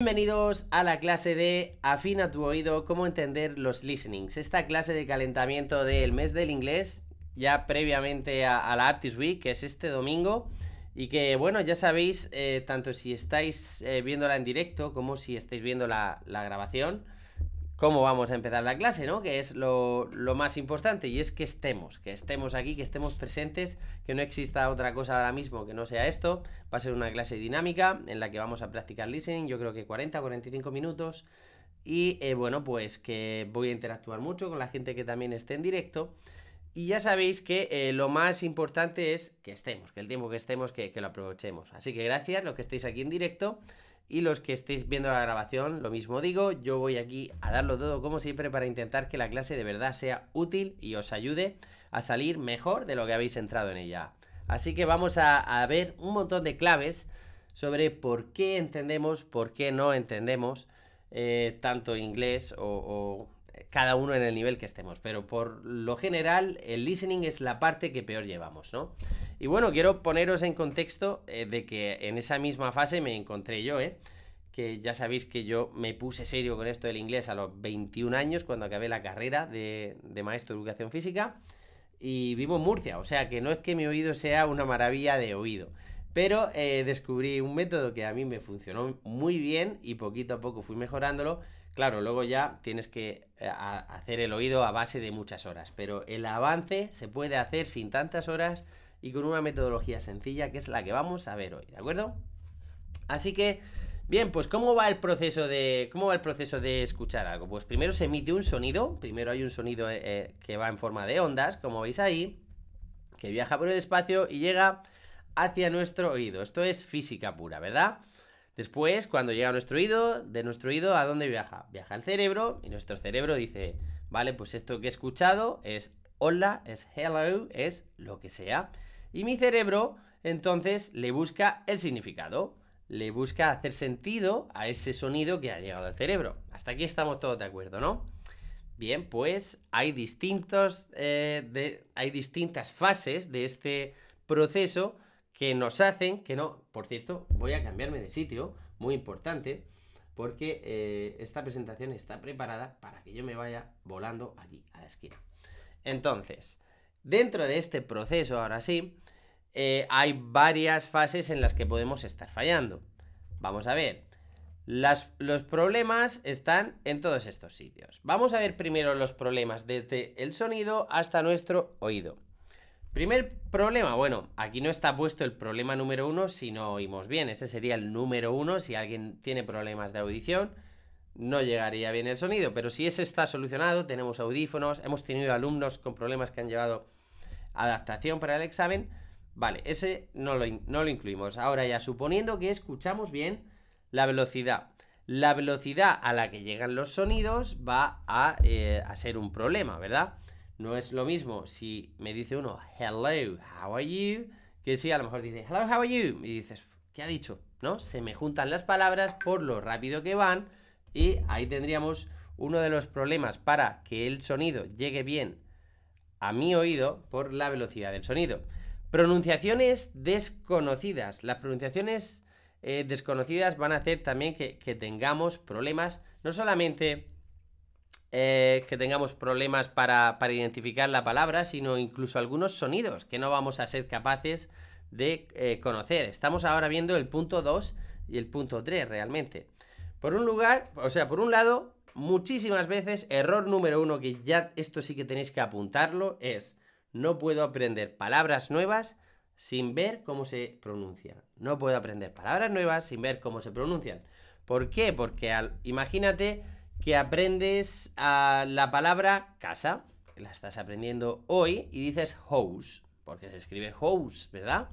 Bienvenidos a la clase de Afina tu oído, cómo entender los listenings. Esta clase de calentamiento del mes del inglés, ya previamente a, la Aptis Week, que es este domingo, y que bueno, ya sabéis, eh, tanto si estáis eh, viéndola en directo como si estáis viendo la grabación, cómo vamos a empezar la clase, ¿no? Que es lo, más importante y es que estemos, que estemos aquí, que estemos presentes, que no exista otra cosa ahora mismo que no sea esto. Va a ser una clase dinámica en la que vamos a practicar listening, yo creo que 40 45 minutos. Y eh, bueno, pues que voy a interactuar mucho con la gente que también esté en directo. Y ya sabéis que eh, lo más importante es que estemos, que el tiempo que estemos, que, que lo aprovechemos. Así que gracias los que estéis aquí en directo. Y los que estéis viendo la grabación, lo mismo digo, yo voy aquí a darlo todo como siempre para intentar que la clase de verdad sea útil y os ayude a salir mejor de lo que habéis entrado en ella. Así que vamos a, ver un montón de claves sobre por qué entendemos, por qué no entendemos eh, tanto inglés o, o cada uno en el nivel que estemos. Pero por lo general el listening es la parte que peor llevamos, ¿no? Y bueno, quiero poneros en contexto eh, de que en esa misma fase me encontré yo, ¿eh? que ya sabéis que yo me puse serio con esto del inglés a los 21 años, cuando acabé la carrera de, maestro de educación física, y vivo en Murcia, o sea que no es que mi oído sea una maravilla de oído, pero eh, descubrí un método que a mí me funcionó muy bien y poquito a poco fui mejorándolo. Claro, luego ya tienes que hacer el oído a base de muchas horas, pero el avance se puede hacer sin tantas horas y con una metodología sencilla que es la que vamos a ver hoy, ¿de acuerdo? Así que, bien, pues ¿cómo va el proceso de, cómo el proceso de escuchar algo? Pues primero se emite un sonido, primero hay un sonido eh, eh, que va en forma de ondas, como veis ahí, que viaja por el espacio y llega hacia nuestro oído. Esto es física pura, ¿verdad? Después, cuando llega a nuestro oído, de nuestro oído, ¿a dónde viaja? Viaja al cerebro y nuestro cerebro dice, vale, pues esto que he escuchado es hola, es hello, es lo que sea. Y mi cerebro entonces le busca el significado, le busca hacer sentido a ese sonido que ha llegado al cerebro. Hasta aquí estamos todos de acuerdo, ¿no? Bien, pues hay, distintos, eh, hay distintas fases de este proceso que nos hacen que no, por cierto, voy a cambiarme de sitio, muy importante, porque eh, esta presentación está preparada para que yo me vaya volando aquí a la esquina. Entonces, Dentro de este proceso, ahora sí, eh, hay varias fases en las que podemos estar fallando. Vamos a ver. los problemas están en todos estos sitios. Vamos a ver primero los problemas desde el sonido hasta nuestro oído. Primer problema, bueno, aquí no está puesto el problema número uno si no oímos bien. Ese sería el número uno si alguien tiene problemas de audición. No llegaría bien el sonido, pero si ese está solucionado, tenemos audífonos, hemos tenido alumnos con problemas que han llevado adaptación para el examen, vale, ese no lo, incluimos. Ahora ya, suponiendo que escuchamos bien la velocidad. La velocidad a la que llegan los sonidos va a, eh, a ser un problema, ¿verdad? No es lo mismo si me dice uno, hello, how are you? Que si a lo mejor dice, hello, how are you? Y dices, ¿qué ha dicho? ¿No? Se me juntan las palabras por lo rápido que van y ahí tendríamos uno de los problemas para que el sonido llegue bien a mi oído, por la velocidad del sonido. Pronunciaciones desconocidas. Las pronunciaciones eh, desconocidas van a hacer también que, tengamos problemas, no solamente eh, que tengamos problemas para, para, identificar la palabra, sino incluso algunos sonidos que no vamos a ser capaces de eh, conocer. Estamos ahora viendo el punto 2 y el punto 3 realmente. Por un lugar, o sea, por un lado, muchísimas veces, error número uno que ya esto sí que tenéis que apuntarlo es, no puedo aprender palabras nuevas sin ver cómo se pronuncian. No puedo aprender palabras nuevas sin ver cómo se pronuncian. ¿Por qué? Porque imagínate que aprendes ah, la palabra casa, la estás aprendiendo hoy y dices house, porque se escribe house, ¿verdad?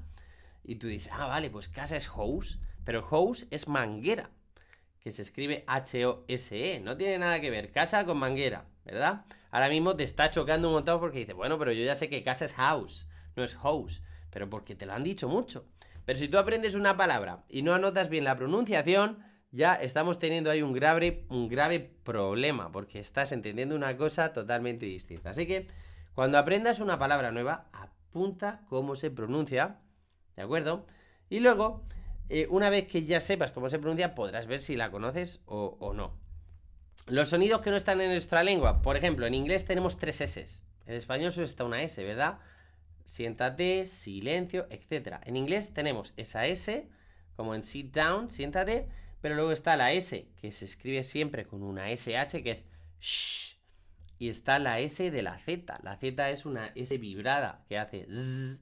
Y tú dices, ah, vale, pues casa es house, pero house es manguera que se escribe H-O-S-E. No tiene nada que ver. Casa con manguera, ¿verdad? Ahora mismo te está chocando un montón porque dices, bueno, pero yo ya sé que casa es house, no es house. Pero porque te lo han dicho mucho. Pero si tú aprendes una palabra y no anotas bien la pronunciación, ya estamos teniendo ahí un grave, un grave problema, porque estás entendiendo una cosa totalmente distinta. Así que cuando aprendas una palabra nueva, apunta cómo se pronuncia, ¿de acuerdo? Y luego eh, una vez que ya sepas cómo se pronuncia, podrás ver si la conoces o, no. Los sonidos que no están en nuestra lengua. Por ejemplo, en inglés tenemos tres S. En español solo está una S, ¿verdad? Siéntate, silencio, etc. En inglés tenemos esa S, como en sit down, siéntate, pero luego está la S, que se escribe siempre con una SH, que es shh. Y está la S de la Z. La Z es una S vibrada que hace zzz,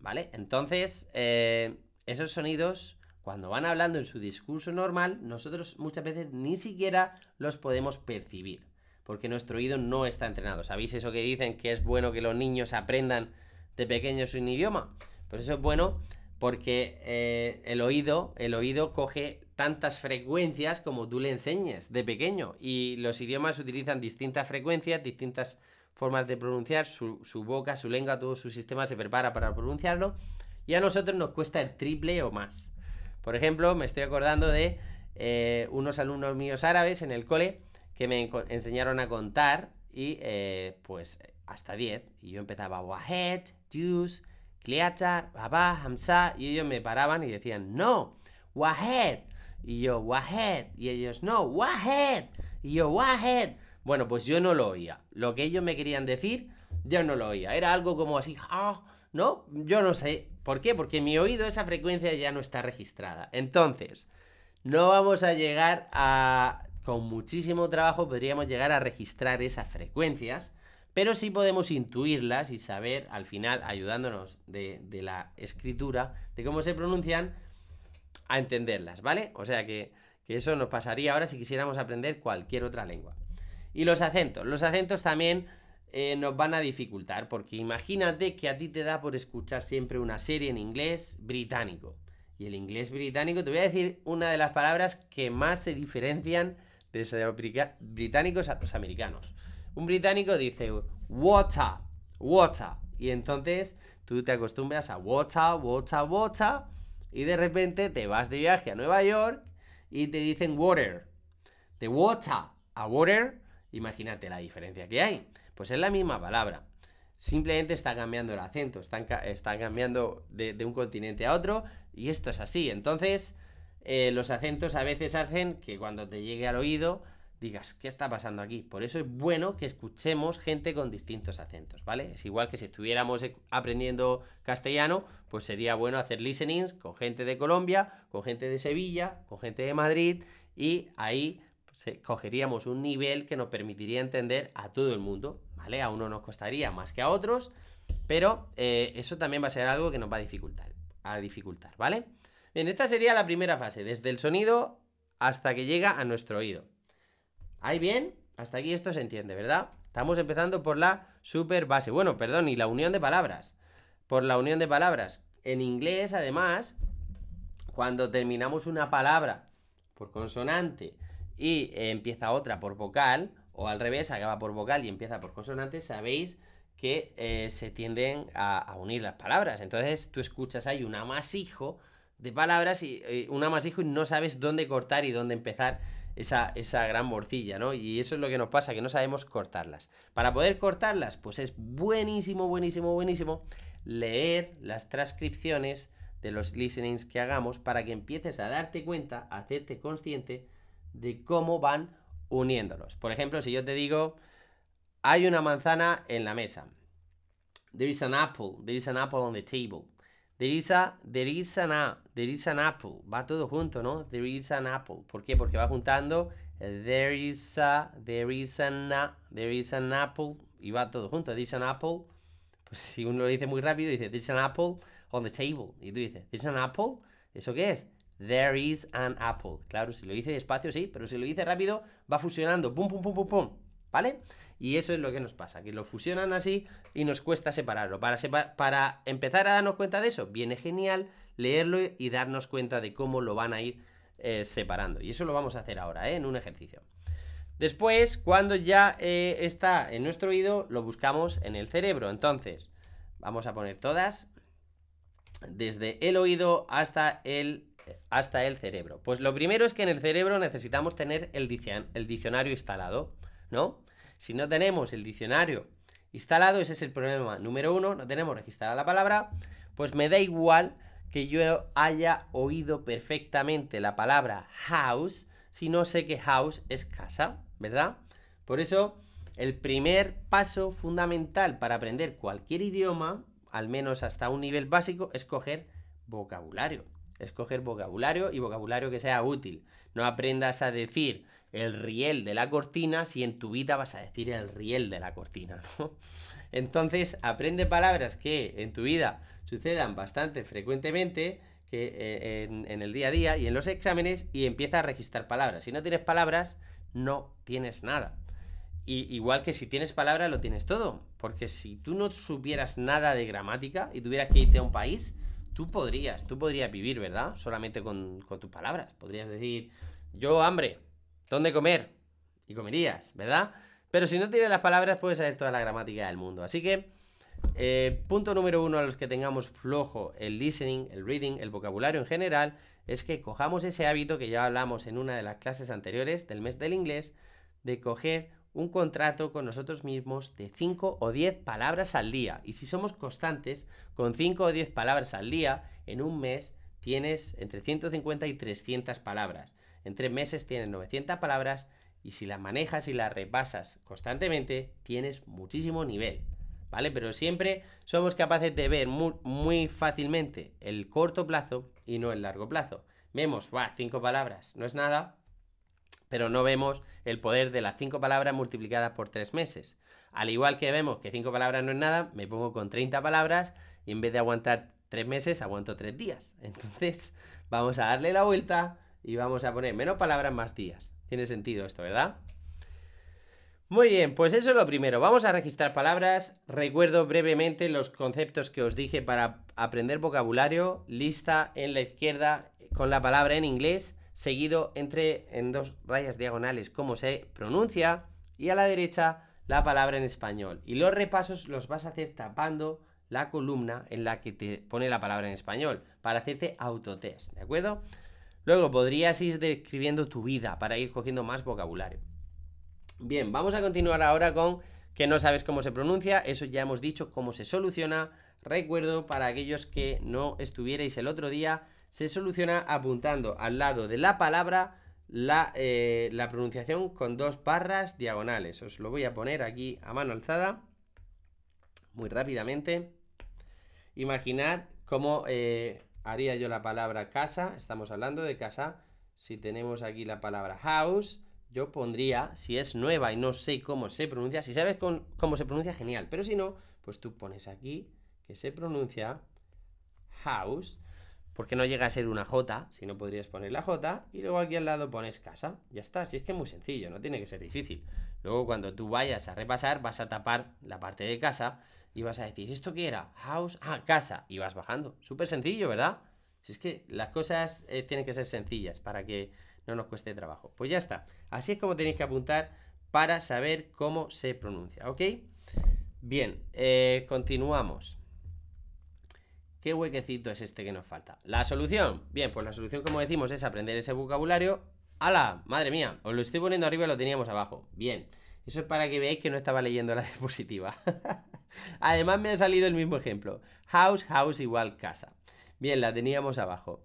¿vale? Entonces, eh, esos sonidos, cuando van hablando en su discurso normal, nosotros muchas veces ni siquiera los podemos percibir, porque nuestro oído no está entrenado. ¿Sabéis eso que dicen que es bueno que los niños aprendan de pequeño su idioma? Pues eso es bueno porque eh, el oído, el oído coge tantas frecuencias como tú le enseñes de pequeño y los idiomas utilizan distintas frecuencias, distintas formas de pronunciar, su boca, su lengua, todo su sistema se prepara para pronunciarlo y a nosotros nos cuesta el triple o más. Por ejemplo, me estoy acordando de eh, unos alumnos míos árabes en el cole que me enseñaron a contar y eh, pues hasta 10 y yo empezaba wahed, tuz kliachar, baba, hamsa y ellos me paraban y decían no, wahed y yo wahed y ellos no, wahed y yo wahed. Bueno, pues yo no lo oía. Lo que ellos me querían decir, yo no lo oía. Era algo como así, ah, no, yo no sé ¿Por qué? Porque en mi oído esa frecuencia ya no está registrada. Entonces, no vamos a llegar a... Con muchísimo trabajo podríamos llegar a registrar esas frecuencias, pero sí podemos intuirlas y saber, al final, ayudándonos de, la escritura, de cómo se pronuncian, a entenderlas, ¿vale? O sea que eso nos pasaría ahora si quisiéramos aprender cualquier otra lengua. Y los acentos. Los acentos también eh, nos van a dificultar, porque imagínate que a ti te da por escuchar siempre una serie en inglés británico. Y el inglés británico, te voy a decir una de las palabras que más se diferencian de los británicos a los americanos. Un británico dice water, water. Y entonces tú te acostumbras a water, water, water. Y de repente te vas de viaje a Nueva York y te dicen water. De water a water, imagínate la diferencia que hay. Pues es la misma palabra. Simplemente está cambiando el acento, están, cambiando de, un continente a otro y esto es así. Entonces, eh, los acentos a veces hacen que cuando te llegue al oído digas, ¿qué está pasando aquí? Por eso es bueno que escuchemos gente con distintos acentos, ¿vale? Es igual que si estuviéramos e, aprendiendo castellano, pues sería bueno hacer listenings con gente de Colombia, con gente de Sevilla, con gente de Madrid y ahí pues, eh, cogeríamos un nivel que nos permitiría entender a todo el mundo. ¿vale? A uno nos costaría más que a otros, pero eh, eso también va a ser algo que nos va a dificultar, a dificultar, ¿vale? Bien, esta sería la primera fase, desde el sonido hasta que llega a nuestro oído. Ahí bien, hasta aquí esto se entiende, ¿verdad? Estamos empezando por la super base, bueno, perdón, y la unión de palabras. Por la unión de palabras. En inglés, además, cuando terminamos una palabra por consonante y empieza otra por vocal, o al revés, acaba por vocal y empieza por consonante, sabéis que eh, se tienden a, unir las palabras. Entonces tú escuchas ahí un amasijo de palabras y una eh, un amasijo y no sabes dónde cortar y dónde empezar esa, esa gran morcilla, ¿no? Y eso es lo que nos pasa, que no sabemos cortarlas. Para poder cortarlas, pues es buenísimo, buenísimo, buenísimo leer las transcripciones de los listenings que hagamos para que empieces a darte cuenta, a hacerte consciente de cómo van uniéndolos. Por ejemplo, si yo te digo, hay una manzana en la mesa. There is an apple. There is an apple on the table. There is a, there is an, there is an apple. Va todo junto, ¿no? There is an apple. ¿Por qué? Porque va juntando there is a, there is an, there is an apple y va todo junto. There is an apple. Pues si uno lo dice muy rápido, dice there is an apple on the table. Y tú dices, there is an apple. ¿Eso qué es? There is an apple. Claro, si lo dice despacio, sí, pero si lo dice rápido, va fusionando. Pum, pum, pum, pum, pum. ¿Vale? Y eso es lo que nos pasa, que lo fusionan así y nos cuesta separarlo. Para, empezar a darnos cuenta de eso, viene genial leerlo y darnos cuenta de cómo lo van a ir eh, separando. Y eso lo vamos a hacer ahora, ¿eh? en un ejercicio. Después, cuando ya eh, está en nuestro oído, lo buscamos en el cerebro. Entonces, vamos a poner todas, desde el oído hasta el hasta el cerebro? Pues lo primero es que en el cerebro necesitamos tener el, diccionario instalado, ¿no? Si no tenemos el diccionario instalado, ese es el problema número uno, no tenemos registrada la palabra, pues me da igual que yo haya oído perfectamente la palabra house si no sé que house es casa, ¿verdad? Por eso, el primer paso fundamental para aprender cualquier idioma, al menos hasta un nivel básico, es coger vocabulario. Escoger vocabulario y vocabulario que sea útil. No aprendas a decir el riel de la cortina si en tu vida vas a decir el riel de la cortina, Entonces, aprende palabras que en tu vida sucedan bastante frecuentemente que, eh, en, el día a día y en los exámenes y empieza a registrar palabras. Si no tienes palabras, no tienes nada. Y, igual que si tienes palabras, lo tienes todo. Porque si tú no supieras nada de gramática y tuvieras que irte a un país, Tú podrías, tú podrías vivir, ¿verdad? Solamente con, tus palabras. Podrías decir, yo hambre, ¿dónde comer? Y comerías, ¿verdad? Pero si no tienes las palabras, puedes saber toda la gramática del mundo. Así que, eh, punto número uno a los que tengamos flojo el listening, el reading, el vocabulario en general, es que cojamos ese hábito que ya hablamos en una de las clases anteriores del mes del inglés, de coger un contrato con nosotros mismos de 5 o 10 palabras al día. Y si somos constantes, con 5 o 10 palabras al día, en un mes tienes entre 150 y 300 palabras. En tres meses tienes 900 palabras y si las manejas y las repasas constantemente, tienes muchísimo nivel. ¿Vale? Pero siempre somos capaces de ver muy, muy fácilmente el corto plazo y no el largo plazo. Vemos, va, cinco palabras, no es nada, pero no vemos el poder de las cinco palabras multiplicadas por tres meses. Al igual que vemos que cinco palabras no es nada, me pongo con 30 palabras y en vez de aguantar tres meses, aguanto tres días. Entonces, vamos a darle la vuelta y vamos a poner menos palabras más días. Tiene sentido esto, ¿verdad? Muy bien, pues eso es lo primero. Vamos a registrar palabras. Recuerdo brevemente los conceptos que os dije para aprender vocabulario. Lista en la izquierda con la palabra en inglés seguido entre en dos rayas diagonales cómo se pronuncia y a la derecha la palabra en español. Y los repasos los vas a hacer tapando la columna en la que te pone la palabra en español para hacerte autotest, ¿de acuerdo? Luego podrías ir describiendo tu vida para ir cogiendo más vocabulario. Bien, vamos a continuar ahora con que no sabes cómo se pronuncia, eso ya hemos dicho cómo se soluciona. Recuerdo para aquellos que no estuvierais el otro día, se soluciona apuntando al lado de la palabra eh, la, pronunciación con dos barras diagonales. Os lo voy a poner aquí a mano alzada, muy rápidamente. Imaginad cómo eh, haría yo la palabra casa, estamos hablando de casa, si tenemos aquí la palabra house, yo pondría, si es nueva y no sé cómo se pronuncia, si sabes cómo se pronuncia, genial, pero si no, pues tú pones aquí que se pronuncia house porque no llega a ser una J, si no podrías poner la J y luego aquí al lado pones casa. Ya está, así es que es muy sencillo, no tiene que ser difícil. Luego cuando tú vayas a repasar vas a tapar la parte de casa y vas a decir, ¿esto qué era? House, ah, casa, y vas bajando. Súper sencillo, ¿verdad? Si es que las cosas eh, tienen que ser sencillas para que no nos cueste trabajo. Pues ya está, así es como tenéis que apuntar para saber cómo se pronuncia, ¿ok? Bien, eh, continuamos. ¿Qué huequecito es este que nos falta? La solución. Bien, pues la solución, como decimos, es aprender ese vocabulario. ¡Hala! Madre mía, os lo estoy poniendo arriba y lo teníamos abajo. Bien. Eso es para que veáis que no estaba leyendo la diapositiva. Además me ha salido el mismo ejemplo. House, house igual casa. Bien, la teníamos abajo.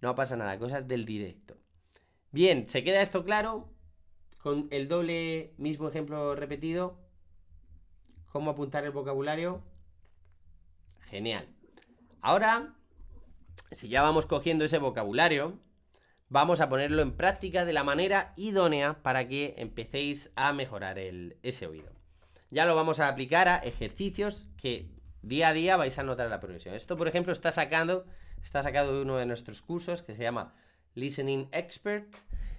No pasa nada, cosas del directo. Bien, ¿se queda esto claro? Con el doble mismo ejemplo repetido. ¿Cómo apuntar el vocabulario? Genial. Ahora, si ya vamos cogiendo ese vocabulario, vamos a ponerlo en práctica de la manera idónea para que empecéis a mejorar ese oído. Ya lo vamos a aplicar a ejercicios que día a día vais a notar la progresión. Esto, por ejemplo, está sacando, está sacado de uno de nuestros cursos que se llama Listening Expert,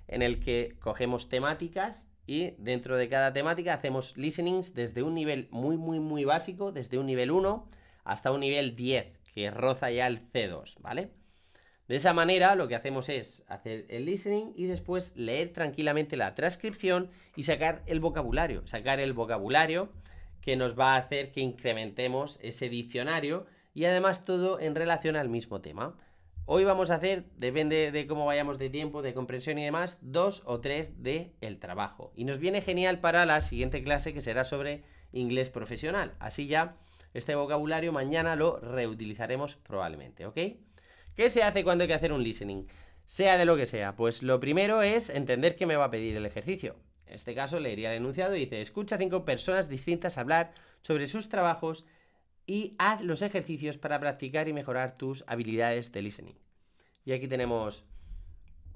en el que cogemos temáticas y dentro de cada temática hacemos listenings desde un nivel muy, muy, muy básico, desde un nivel 1 hasta un nivel 10, que roza ya el C2, ¿vale? De esa manera lo que hacemos es hacer el listening y después leer tranquilamente la transcripción y sacar el vocabulario, sacar el vocabulario que nos va a hacer que incrementemos ese diccionario y además todo en relación al mismo tema. Hoy vamos a hacer, depende de cómo vayamos de tiempo, de comprensión y demás, dos o tres de el trabajo. Y nos viene genial para la siguiente clase que será sobre inglés profesional. Así ya este vocabulario mañana lo reutilizaremos probablemente, ¿ok? ¿Qué se hace cuando hay que hacer un listening? Sea de lo que sea, pues lo primero es entender qué me va a pedir el ejercicio. En este caso leería el enunciado y dice, escucha a cinco personas distintas hablar sobre sus trabajos y haz los ejercicios para practicar y mejorar tus habilidades de listening. Y aquí tenemos,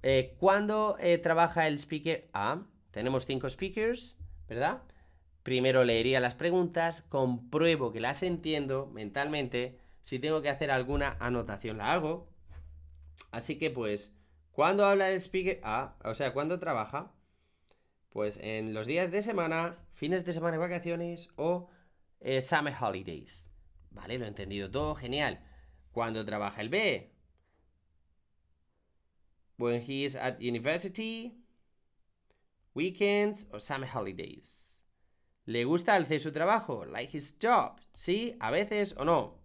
eh, ¿cuándo eh, trabaja el speaker? A? Ah, tenemos cinco speakers, ¿verdad? Primero leería las preguntas, compruebo que las entiendo mentalmente. Si tengo que hacer alguna anotación, la hago. Así que pues, cuando habla el speaker? Ah, o sea, cuando trabaja? Pues en los días de semana, fines de semana vacaciones o eh, summer holidays. Vale, lo he entendido todo, genial. ¿Cuándo trabaja el B? When he is at university, weekends o summer holidays. ¿Le gusta hacer su trabajo? Like his job. ¿Sí? ¿A veces o no?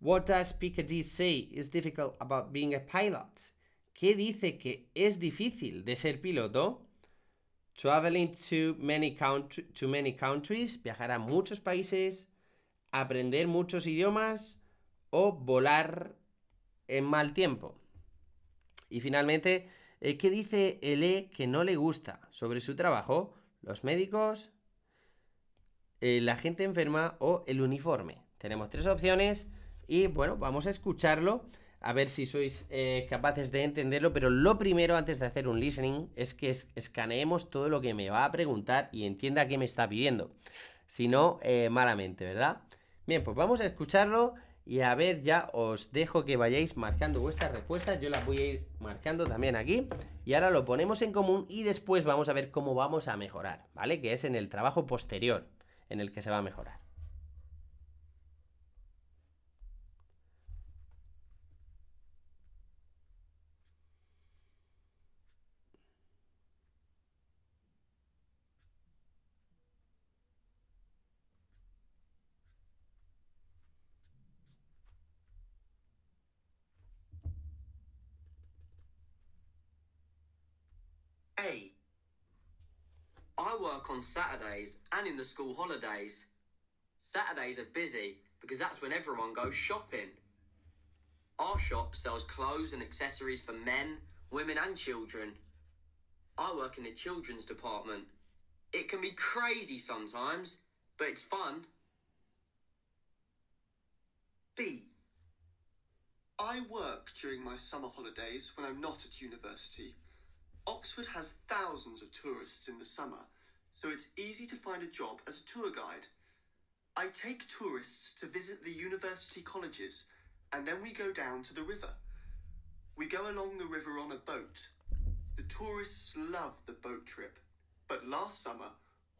What does Piketty say is difficult about being a pilot? ¿Qué dice que es difícil de ser piloto? Traveling to many, to many countries, viajar a muchos países, aprender muchos idiomas o volar en mal tiempo. Y finalmente, eh, ¿qué dice el que no le gusta sobre su trabajo? Los médicos, eh, la gente enferma o el uniforme. Tenemos tres opciones y bueno, vamos a escucharlo a ver si sois eh, capaces de entenderlo, pero lo primero antes de hacer un listening es que escaneemos todo lo que me va a preguntar y entienda qué me está pidiendo. Si no, eh, malamente, ¿verdad? Bien, pues vamos a escucharlo y a ver, ya os dejo que vayáis marcando vuestras respuestas, yo las voy a ir marcando también aquí y ahora lo ponemos en común y después vamos a ver cómo vamos a mejorar, ¿vale? Que es en el trabajo posterior en el que se va a mejorar. work on Saturdays and in the school holidays. Saturdays are busy because that's when everyone goes shopping. Our shop sells clothes and accessories for men, women, and children. I work in the children's department. It can be crazy sometimes, but it's fun. B. I work during my summer holidays when I'm not at university. Oxford has thousands of tourists in the summer, so it's easy to find a job as a tour guide. I take tourists to visit the university colleges, and then we go down to the river. We go along the river on a boat. The tourists love the boat trip, but last summer,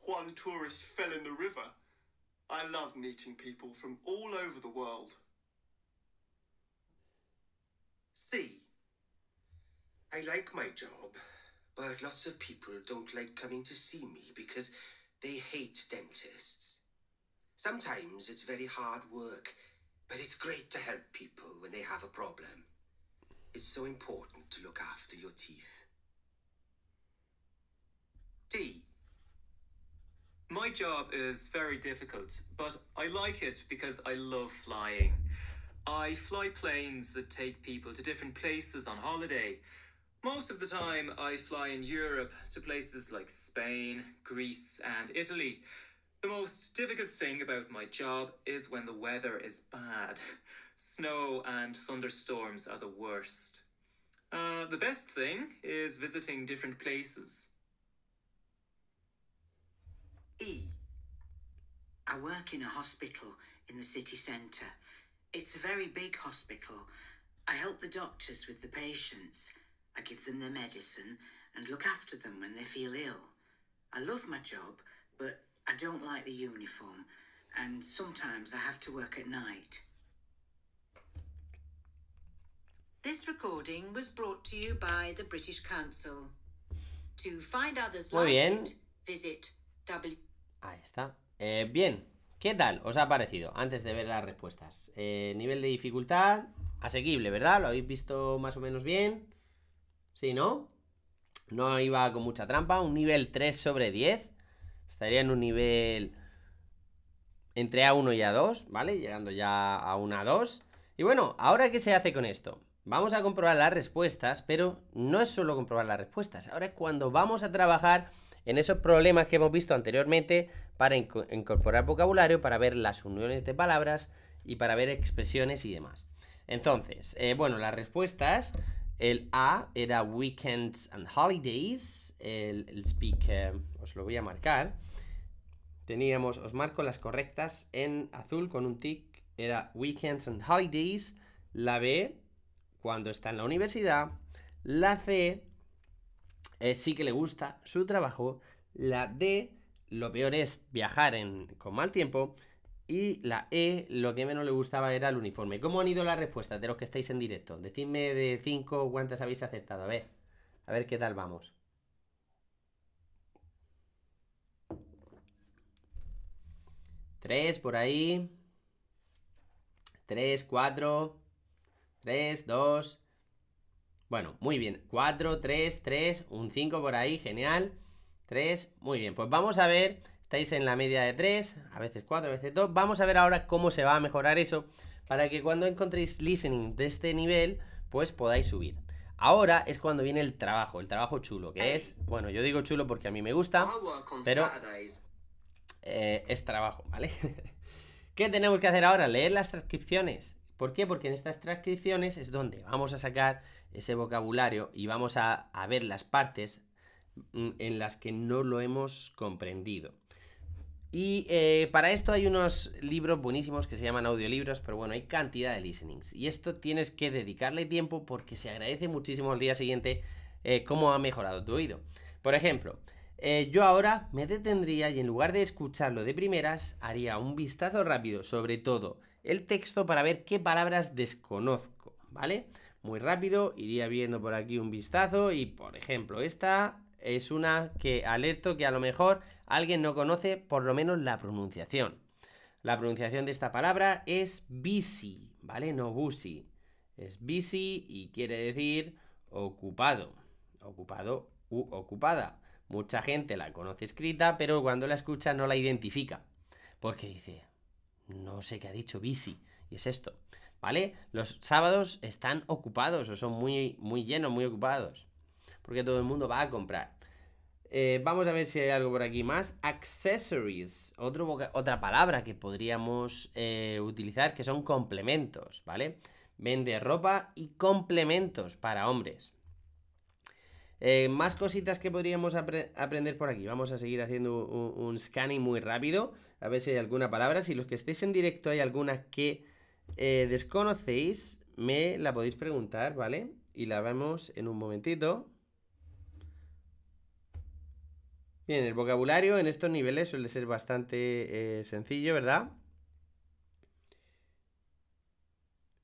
one tourist fell in the river. I love meeting people from all over the world. C. I like my job. But lots of people don't like coming to see me because they hate dentists. Sometimes it's very hard work, but it's great to help people when they have a problem. It's so important to look after your teeth. D. My job is very difficult, but I like it because I love flying. I fly planes that take people to different places on holiday. Most of the time, I fly in Europe to places like Spain, Greece, and Italy. The most difficult thing about my job is when the weather is bad. Snow and thunderstorms are the worst. Uh, the best thing is visiting different places. E. I work in a hospital in the city centre. It's a very big hospital. I help the doctors with the patients. I give them their medicine and look after them when they feel ill. I love my job, but I don't like the uniform, and sometimes I have to work at night. This recording was brought to you by the British Council. To find others Muy like bien. It, visit w Ahí está. Eh, bien. ¿Qué tal os ha parecido antes de ver las respuestas? Eh, nivel de dificultad, asequible, ¿verdad? Lo habéis visto más o menos bien. Si ¿no? No iba con mucha trampa. Un nivel 3 sobre 10. Estaría en un nivel entre A1 y A2, ¿vale? Llegando ya a un A2. Y bueno, ¿ahora qué se hace con esto? Vamos a comprobar las respuestas, pero no es solo comprobar las respuestas. Ahora es cuando vamos a trabajar en esos problemas que hemos visto anteriormente para incorporar vocabulario, para ver las uniones de palabras y para ver expresiones y demás. Entonces, eh, bueno, las respuestas el A era Weekends and Holidays. El, speak os lo voy a marcar. Teníamos, os marco las correctas en azul con un tick. Era Weekends and Holidays. La B, cuando está en la universidad. La C, eh, sí que le gusta su trabajo. La D, lo peor es viajar con mal tiempo. Y la E, lo que menos le gustaba era el uniforme. ¿Cómo han ido las respuestas de los que estáis en directo? Decidme de 5, ¿cuántas habéis aceptado? A ver, a ver qué tal vamos. 3 por ahí. 3, 4. 3, 2. Bueno, muy bien. 4, 3, 3. Un 5 por ahí, genial. 3, muy bien. Pues vamos a ver estáis en la media de 3, a veces 4, a veces 2. Vamos a ver ahora cómo se va a mejorar eso para que cuando encontréis listening de este nivel, pues podáis subir. Ahora es cuando viene el trabajo, el trabajo chulo, que es, bueno, yo digo chulo porque a mí me gusta, pero eh, es trabajo, ¿vale? ¿Qué tenemos que hacer ahora? Leer las transcripciones. ¿Por qué? Porque en estas transcripciones es donde vamos a sacar ese vocabulario y vamos a ver las partes mm, en las que no lo hemos comprendido. Y eh, para esto hay unos libros buenísimos que se llaman audiolibros, pero bueno, hay cantidad de listenings. Y esto tienes que dedicarle tiempo porque se agradece muchísimo al día siguiente eh, cómo ha mejorado tu oído. Por ejemplo, eh, yo ahora me detendría y en lugar de escucharlo de primeras, haría un vistazo rápido, sobre todo el texto, para ver qué palabras desconozco, ¿vale? Muy rápido, iría viendo por aquí un vistazo y, por ejemplo, esta es una que alerto que a lo mejor alguien no conoce por lo menos la pronunciación. La pronunciación de esta palabra es busy, ¿vale? No busy. Es busy y quiere decir ocupado. Ocupado u ocupada. Mucha gente la conoce escrita, pero cuando la escucha no la identifica. Porque dice, no sé qué ha dicho busy. Y es esto, ¿vale? Los sábados están ocupados o son muy, muy llenos, muy ocupados. Porque todo el mundo va a comprar. Eh, vamos a ver si hay algo por aquí más. Accessories, otra palabra que podríamos eh, utilizar, que son complementos, ¿vale? Vende ropa y complementos para hombres. Eh, más cositas que podríamos aprender por aquí. Vamos a seguir haciendo un, un, scanning muy rápido. A ver si hay alguna palabra. Si los que estéis en directo hay alguna que desconocéis, me la podéis preguntar, ¿vale? Y la vemos en un momentito. Bien, el vocabulario en estos niveles suele ser bastante eh, sencillo, ¿verdad?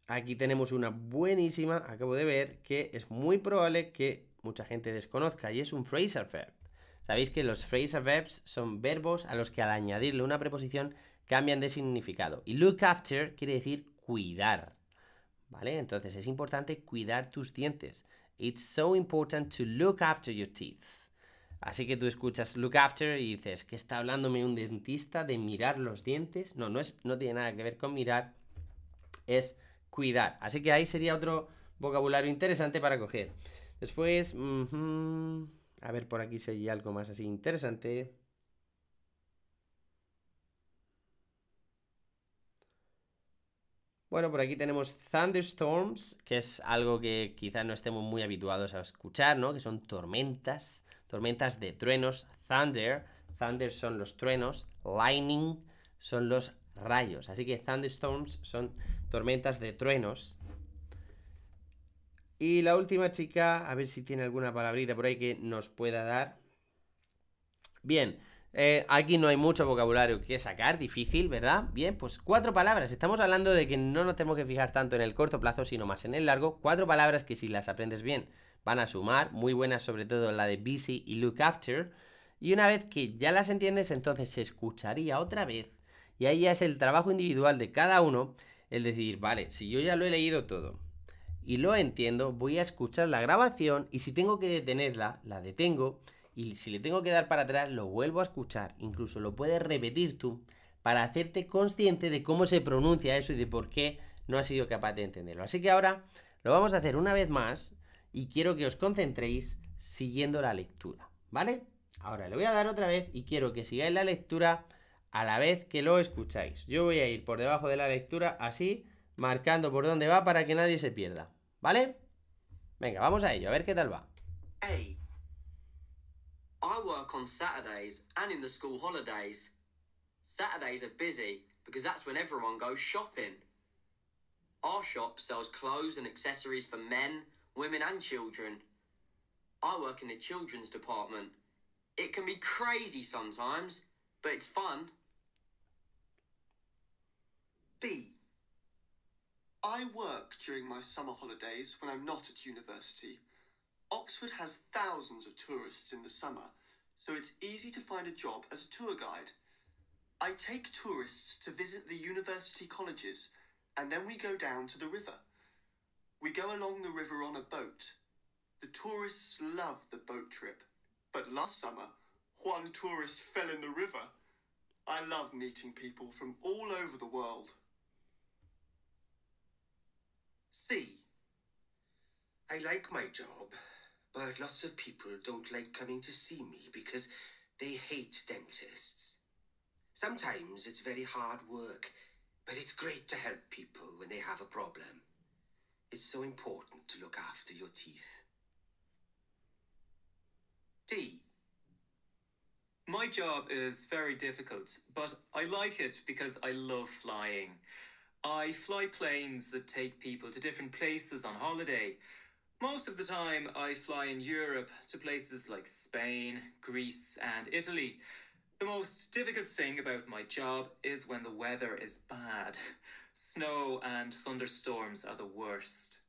Aquí tenemos una buenísima, acabo de ver, que es muy probable que mucha gente desconozca y es un phrasal verb. Sabéis que los phrasal verbs son verbos a los que al añadirle una preposición cambian de significado. Y look after quiere decir cuidar. ¿Vale? Entonces es importante cuidar tus dientes. It's so important to look after your teeth. Así que tú escuchas Look After y dices, ¿qué está hablándome un dentista de mirar los dientes? No, no, tiene nada que ver con mirar, es cuidar. Así que ahí sería otro vocabulario interesante para coger. Después, a ver, por aquí si hay algo más así interesante. Bueno, por aquí tenemos thunderstorms, que es algo que quizás no estemos muy habituados a escuchar, ¿no? Que son tormentas tormentas de truenos, thunder, thunder son los truenos, lightning son los rayos, así que thunderstorms son tormentas de truenos. Y la última chica, a ver si tiene alguna palabrita por ahí que nos pueda dar. Bien, eh, aquí no hay mucho vocabulario que sacar, difícil, ¿verdad? Bien, pues cuatro palabras. Estamos hablando de que no nos tenemos que fijar tanto en el corto plazo, sino más en el largo. Cuatro palabras que si las aprendes bien van a sumar, muy buenas sobre todo la de busy y look after. Y una vez que ya las entiendes, entonces se escucharía otra vez. Y ahí ya es el trabajo individual de cada uno el decir, vale, si yo ya lo he leído todo y lo entiendo, voy a escuchar la grabación y si tengo que detenerla, la detengo y si le tengo que dar para atrás, lo vuelvo a escuchar. Incluso lo puedes repetir tú para hacerte consciente de cómo se pronuncia eso y de por qué no has sido capaz de entenderlo. Así que ahora lo vamos a hacer una vez más y quiero que os concentréis siguiendo la lectura, ¿vale? Ahora le voy a dar otra vez y quiero que sigáis la lectura a la vez que lo escucháis. Yo voy a ir por debajo de la lectura así, marcando por dónde va para que nadie se pierda, ¿vale? Venga, vamos a ello, a ver qué tal va. I work on Saturdays and in the school holidays. Saturdays are busy because that's when everyone goes shopping. Our shop sells clothes and accessories for men, women, and children. I work in the children's department. It can be crazy sometimes, but it's fun. B. I work during my summer holidays when I'm not at university Oxford has thousands of tourists in the summer, so it's easy to find a job as a tour guide. I take tourists to visit the university colleges, and then we go down to the river. We go along the river on a boat. The tourists love the boat trip, but last summer, one tourist fell in the river. I love meeting people from all over the world. C. I like my job. But lots of people don't like coming to see me because they hate dentists. Sometimes it's very hard work, but it's great to help people when they have a problem. It's so important to look after your teeth. D. My job is very difficult, but I like it because I love flying. I fly planes that take people to different places on holiday. Most of the time, I fly in Europe to places like Spain, Greece, and Italy. The most difficult thing about my job is when the weather is bad. Snow and thunderstorms are the worst.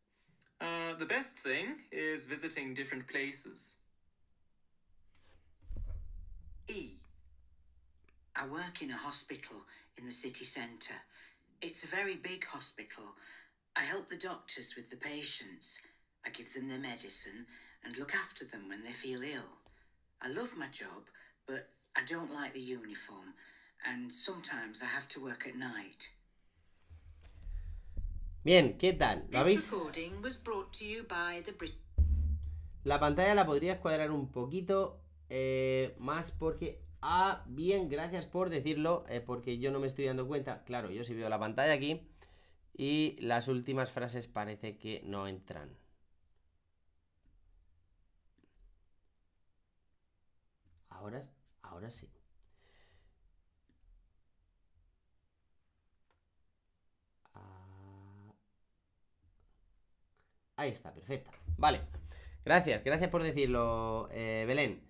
Uh, the best thing is visiting different places. E. I work in a hospital in the city centre. It's a very big hospital. I help the doctors with the patients. I give them their medicine and look after them when they feel ill. I love my job, but I don't like the uniform, and sometimes I have to work at night. Bien, ¿qué tal? ¿Lo habéis? La pantalla la podría escuadrar un poquito eh, más porque... Ah, bien, gracias por decirlo, eh, porque yo no me estoy dando cuenta. Claro, yo sí veo la pantalla aquí y las últimas frases parece que no entran. Ahora, ahora sí. Ah, ahí está, perfecta. Vale. Gracias, gracias por decirlo, eh, Belén.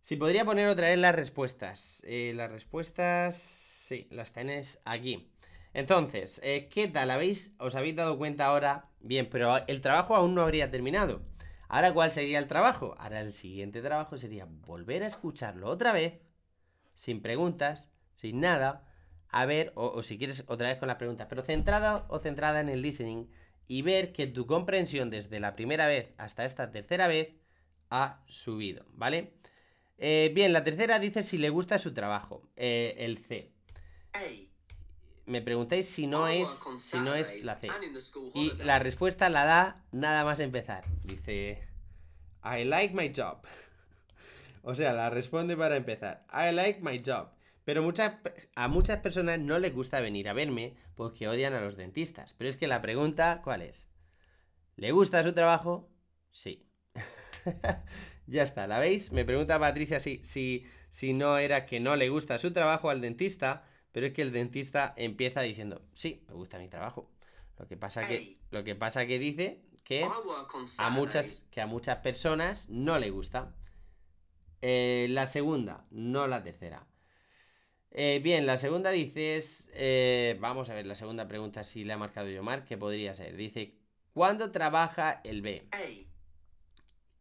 Si podría poner otra vez las respuestas. Eh, las respuestas, sí, las tenéis aquí. Entonces, eh, ¿qué tal? ¿Habéis, ¿Os habéis dado cuenta ahora? Bien, pero el trabajo aún no habría terminado. Ahora, ¿cuál sería el trabajo? Ahora el siguiente trabajo sería volver a escucharlo otra vez, sin preguntas, sin nada, a ver, o, si quieres otra vez con las preguntas, pero centrada o centrada en el listening y ver que tu comprensión desde la primera vez hasta esta tercera vez ha subido, ¿vale? Eh, bien, la tercera dice si le gusta su trabajo, eh, el C. Hey me preguntáis si no es, si no es la C. Y la respuesta la da nada más empezar. Dice, I like my job. O sea, la responde para empezar. I like my job. Pero muchas, a muchas personas no les gusta venir a verme porque odian a los dentistas. Pero es que la pregunta, ¿cuál es? ¿Le gusta su trabajo? Sí. ya está, ¿la veis? Me pregunta Patricia si no era que no le gusta su trabajo al dentista pero es que el dentista empieza diciendo, sí, me gusta mi trabajo. Lo que pasa que, lo que, pasa que dice que a, muchas, que a muchas personas no le gusta. Eh, la segunda, no la tercera. Eh, bien, la segunda dice... es eh, vamos a ver, la segunda pregunta si le ha marcado yo, Mar, que podría ser. Dice, ¿cuándo trabaja el B?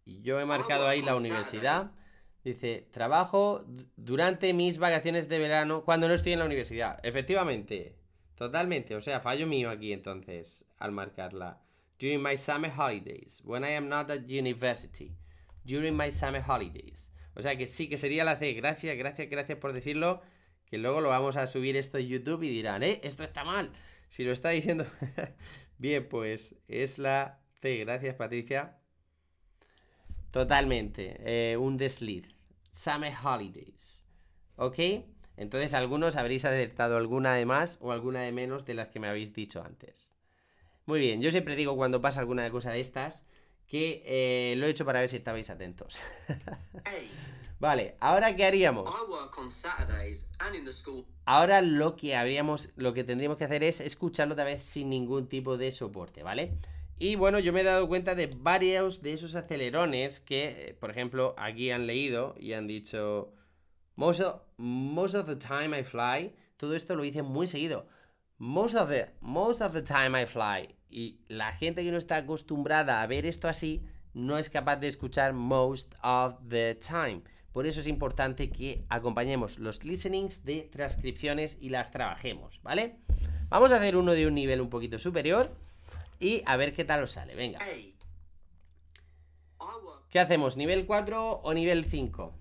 yo he marcado ahí la universidad Dice, trabajo durante mis vacaciones de verano cuando no estoy en la universidad. Efectivamente, totalmente. O sea, fallo mío aquí entonces al marcarla. During my summer holidays, when I am not at university. During my summer holidays. O sea que sí que sería la C. Gracias, gracias, gracias por decirlo. Que luego lo vamos a subir esto en YouTube y dirán, eh, esto está mal. Si lo está diciendo. Bien, pues es la C. Gracias, Patricia. Totalmente. Eh, un desliz. Summer Holidays. ¿Ok? Entonces algunos habréis acertado alguna de más o alguna de menos de las que me habéis dicho antes. Muy bien, yo siempre digo cuando pasa alguna cosa de estas que eh, lo he hecho para ver si estabais atentos. vale, ahora qué haríamos. Ahora lo que habríamos, lo que tendríamos que hacer es escucharlo otra vez sin ningún tipo de soporte, ¿vale? Y bueno, yo me he dado cuenta de varios de esos acelerones que, eh, por ejemplo, aquí han leído y han dicho, most of, the time I fly, todo esto lo hice muy seguido. most of the time I fly. Y la gente que no está acostumbrada a ver esto así, no es capaz de escuchar most of the time. Por eso es importante que acompañemos los listenings de transcripciones y las trabajemos, ¿vale? Vamos a hacer uno de un nivel un poquito superior. Y a ver qué tal os sale, venga ¿Qué hacemos? ¿Nivel 4 o nivel 5?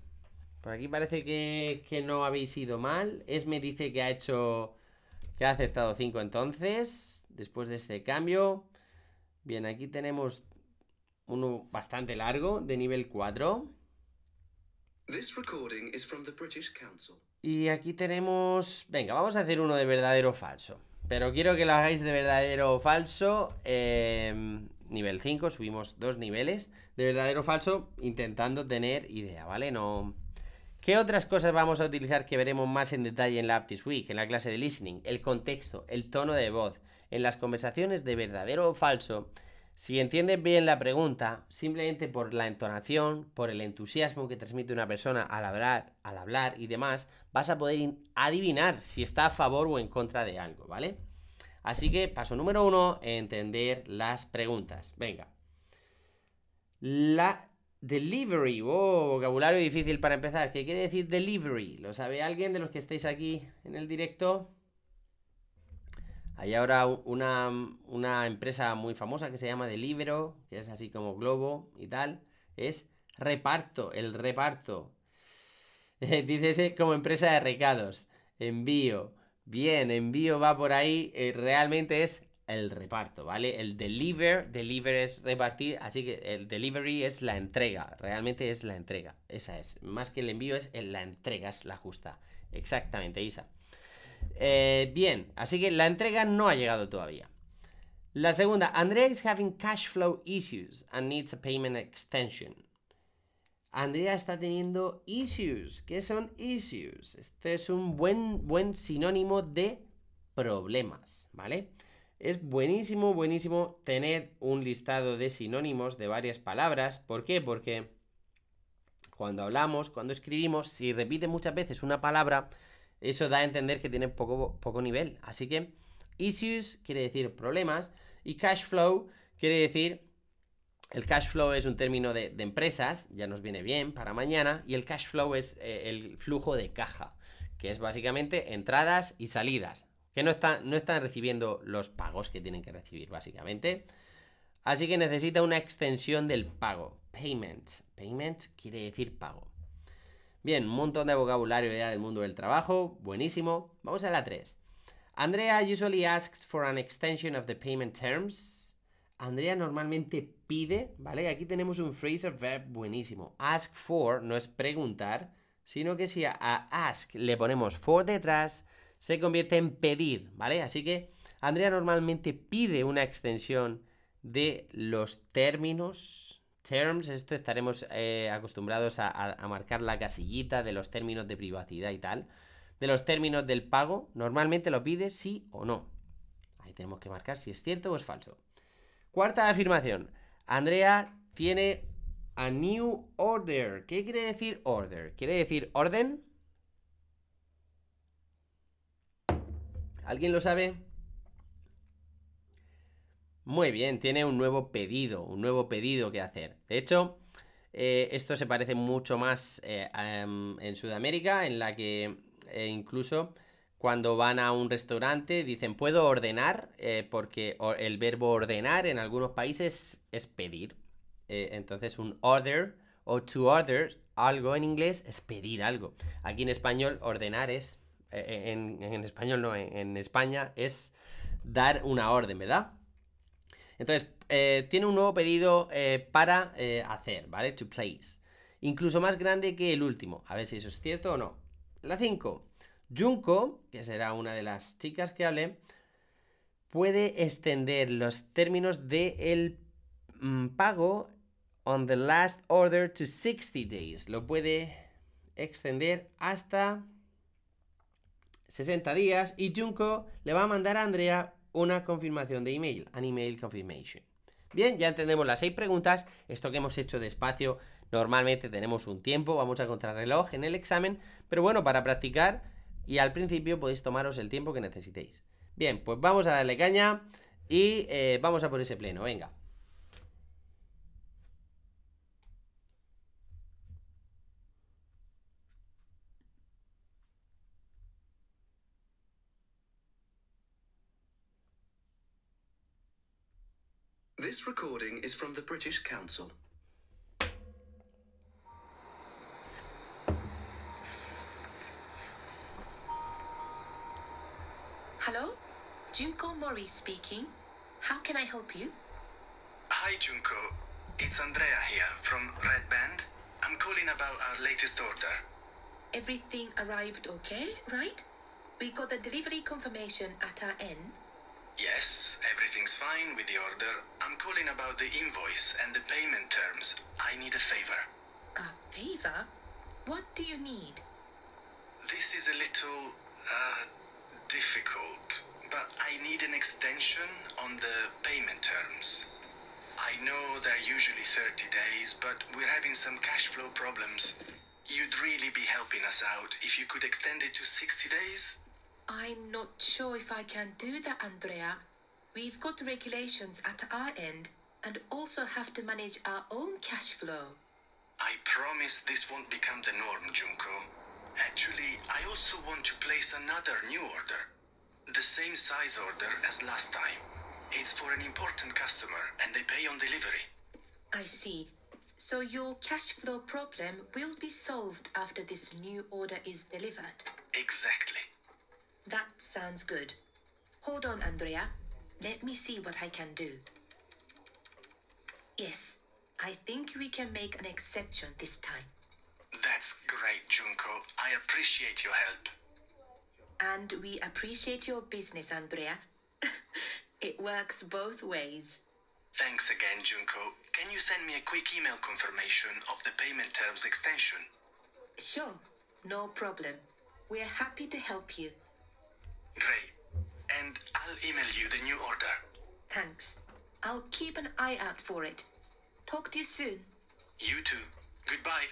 Por aquí parece que, no habéis ido mal Es me dice que ha hecho... Que ha acertado 5 entonces Después de este cambio Bien, aquí tenemos uno bastante largo de nivel 4. Y aquí tenemos... Venga, vamos a hacer uno de verdadero o falso. Pero quiero que lo hagáis de verdadero o falso. Em, nivel 5, subimos dos niveles. De verdadero o falso, intentando tener idea, ¿vale? No. ¿Qué otras cosas vamos a utilizar que veremos más en detalle en la Aptis Week, en la clase de listening? El contexto, el tono de voz. En las conversaciones de verdadero o falso, si entiendes bien la pregunta, simplemente por la entonación, por el entusiasmo que transmite una persona al hablar, al hablar y demás, vas a poder adivinar si está a favor o en contra de algo, ¿vale? Así que paso número uno, entender las preguntas. Venga. La delivery, oh, vocabulario difícil para empezar. ¿Qué quiere decir delivery? ¿Lo sabe alguien de los que estáis aquí en el directo? Hay ahora una, empresa muy famosa que se llama Delivero, que es así como Globo y tal. Es reparto, el reparto. Dice como empresa de recados. Envío. Bien, envío va por ahí. Eh, realmente es el reparto, ¿vale? El deliver, deliver es repartir, así que el delivery es la entrega, realmente es la entrega, esa es. Más que el envío es la entrega, es la justa. Exactamente, Isa. Eh, bien, así que la entrega no ha llegado todavía. La segunda, Andrea is having cash flow issues and needs a payment extension. Andrea está teniendo issues. ¿Qué son issues? Este es un buen, buen sinónimo de problemas, ¿vale? Es buenísimo, buenísimo tener un listado de sinónimos de varias palabras. ¿Por qué? Porque cuando hablamos, cuando escribimos, si repite muchas veces una palabra, eso da a entender que tiene poco, poco nivel. Así que issues quiere decir problemas y cash flow quiere decir... El cash flow es un término de, empresas, ya nos viene bien para mañana, y el cash flow es eh, el flujo de caja, que es básicamente entradas y salidas, que no, no están recibiendo los pagos que tienen que recibir, básicamente. Así que necesita una extensión del pago. Payment. Payment quiere decir pago. Bien, un montón de vocabulario ya del mundo del trabajo, buenísimo. Vamos a la 3. Andrea usually asks for an extension of the payment terms. Andrea normalmente pide, ¿vale? Aquí tenemos un phrasal verb buenísimo. Ask for no es preguntar, sino que si a ask le ponemos for detrás, se convierte en pedir, ¿vale? Así que Andrea normalmente pide una extensión de los términos terms, esto estaremos eh, acostumbrados a, a, marcar la casillita de los términos de privacidad y tal. De los términos del pago, normalmente lo pide sí o no. Ahí tenemos que marcar si es cierto o es falso. Cuarta afirmación. Andrea tiene a new order. ¿Qué quiere decir order? ¿Quiere decir orden? ¿Alguien lo sabe? Muy bien, tiene un nuevo pedido, un nuevo pedido que hacer. De hecho, eh, esto se parece mucho más eh, em, en Sudamérica, en la que eh, incluso cuando van a un restaurante dicen, ¿puedo ordenar? porque el verbo ordenar en algunos países es pedir. entonces, un order o to order algo en inglés es pedir algo. Aquí en español, ordenar es. En, español no, en España es dar una orden, ¿verdad? Entonces, eh, tiene un nuevo pedido eh, para eh, hacer, ¿vale? To place. Incluso más grande que el último. A ver si eso es cierto o no. La 5. Junko, que será una de las chicas que hable, puede extender los términos del mm, pago on the last order to 60 days. Lo puede extender hasta 60 días y Junko le va a mandar a Andrea una confirmación de email, an email confirmation. Bien, ya entendemos las seis preguntas, esto que hemos hecho despacio, normalmente tenemos un tiempo, vamos a reloj en el examen, pero bueno, para practicar y al principio podéis tomaros el tiempo que necesitéis. Bien, pues vamos a darle caña y eh, vamos a por ese pleno, venga. This recording is from the British Council. Hello? Junko Mori speaking. How can I help you? Hi, Junko. It's Andrea here from Red Band. I'm calling about our latest order. Everything arrived okay, right? We got the delivery confirmation at our end. Yes, everything's fine with the order. I'm calling about the invoice and the payment terms. I need a favor. A favor? What do you need? This is a little, uh, difficult, but I need an extension on the payment terms. I know they're usually 30 days, but we're having some cash flow problems. You'd really be helping us out if you could extend it to 60 days I'm not sure if I can do that, Andrea. We've got regulations at our end and also have to manage our own cash flow. I promise this won't become the norm, Junko. Actually, I also want to place another new order. The same size order as last time. It's for an important customer and they pay on delivery. I see. So your cash flow problem will be solved after this new order is delivered. Exactly. That sounds good. Hold on, Andrea. Let me see what I can do. Yes, I think we can make an exception this time. That's great, Junko. I appreciate your help. And we appreciate your business, Andrea. it works both ways. Thanks again, Junko. Can you send me a quick email confirmation of the payment terms extension? Sure, no problem. We're happy to help you. Gray, and I'll email you the new order. Thanks. I'll keep an eye out for it. Talk to you soon. You too. Goodbye.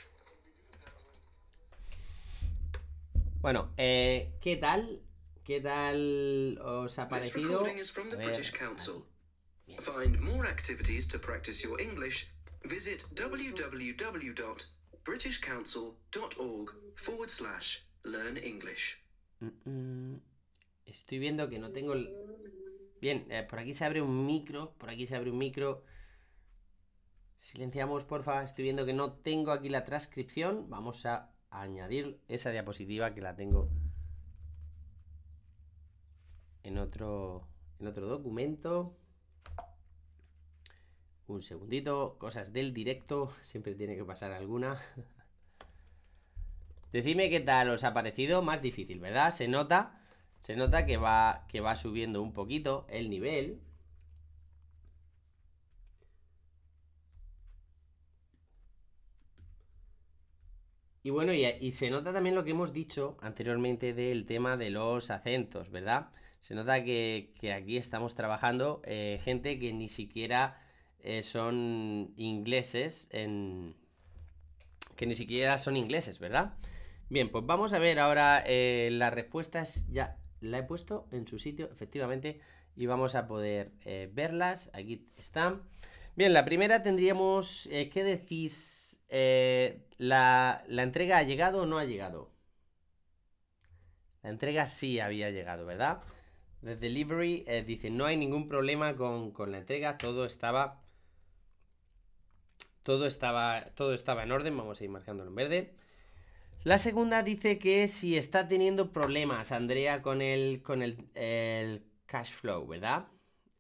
Bueno, eh, ¿qué tal? ¿Qué tal os ha This parecido? recording is from the British Council. Find more activities to practice your English. Visit www.britishcouncil.org forward slash learn English. Mm -mm. Estoy viendo que no tengo... El... Bien, eh, por aquí se abre un micro, por aquí se abre un micro. Silenciamos, porfa. Estoy viendo que no tengo aquí la transcripción. Vamos a añadir esa diapositiva que la tengo en otro, en otro documento. Un segundito, cosas del directo, siempre tiene que pasar alguna. Decime qué tal os ha parecido, más difícil, ¿verdad? Se nota. Se nota que va, que va subiendo un poquito el nivel. Y bueno, y, se nota también lo que hemos dicho anteriormente del tema de los acentos, ¿verdad? Se nota que, aquí estamos trabajando eh, gente que ni siquiera eh, son ingleses en... que ni siquiera son ingleses, ¿verdad? Bien, pues vamos a ver ahora eh, las respuestas ya la he puesto en su sitio, efectivamente, y vamos a poder eh, verlas. Aquí están. Bien, la primera tendríamos, que eh, ¿qué decís? Eh, la, entrega ha llegado o no ha llegado? La entrega sí había llegado, ¿verdad? The delivery dice, no hay ningún problema con, la entrega, todo estaba... Todo estaba, todo estaba en orden, vamos a ir marcándolo en verde. La segunda dice que si está teniendo problemas, Andrea, con el, con el, cash flow, ¿verdad?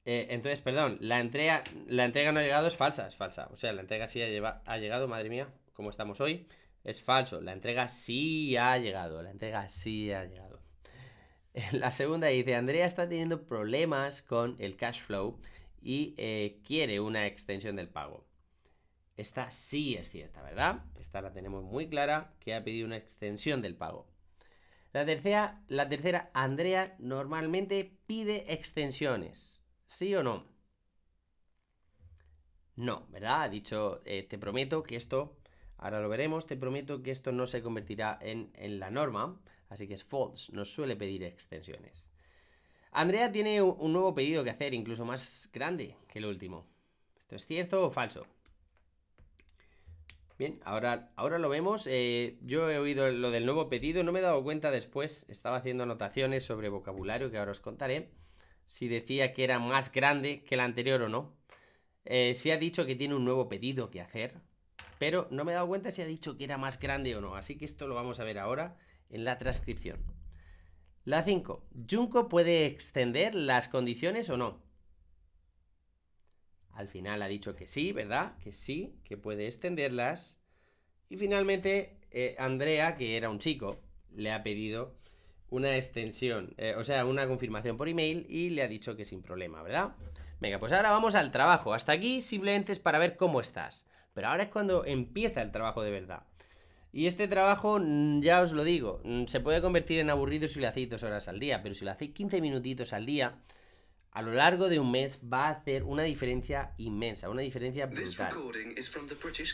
Eh, entonces, perdón, la entrega, la entrega no ha llegado es falsa, es falsa. O sea, la entrega sí ha, llegado, madre mía, como estamos hoy. Es falso, la entrega sí ha llegado, la entrega sí ha llegado. La segunda dice, Andrea está teniendo problemas con el cash flow y eh, quiere una extensión del pago. Esta sí es cierta, ¿verdad? Esta la tenemos muy clara, que ha pedido una extensión del pago. La tercera, la tercera, Andrea normalmente pide extensiones. ¿Sí o no? No, ¿verdad? Ha dicho, eh, te prometo que esto, ahora lo veremos, te prometo que esto no se convertirá en, en la norma. Así que es false, no suele pedir extensiones. Andrea tiene un nuevo pedido que hacer, incluso más grande que el último. ¿Esto es cierto o falso? Bien, ahora, ahora lo vemos. Eh, yo he oído lo del nuevo pedido, no me he dado cuenta después, estaba haciendo anotaciones sobre vocabulario que ahora os contaré, si decía que era más grande que el anterior o no. Eh, si ha dicho que tiene un nuevo pedido que hacer, pero no me he dado cuenta si ha dicho que era más grande o no, así que esto lo vamos a ver ahora en la transcripción. La 5. ¿Junko puede extender las condiciones o no? Al final ha dicho que sí, ¿verdad? Que sí, que puede extenderlas. Y finalmente, eh, Andrea, que era un chico, le ha pedido una extensión, eh, o sea, una confirmación por email y le ha dicho que sin problema, ¿verdad? Venga, pues ahora vamos al trabajo. Hasta aquí simplemente es para ver cómo estás. Pero ahora es cuando empieza el trabajo de verdad. Y este trabajo, mm, ya os lo digo, mm, se puede convertir en aburrido si lo hacéis dos horas al día, pero si lo hacéis 15 minutitos al día, a lo largo de un mes va a hacer una diferencia inmensa, una diferencia brutal.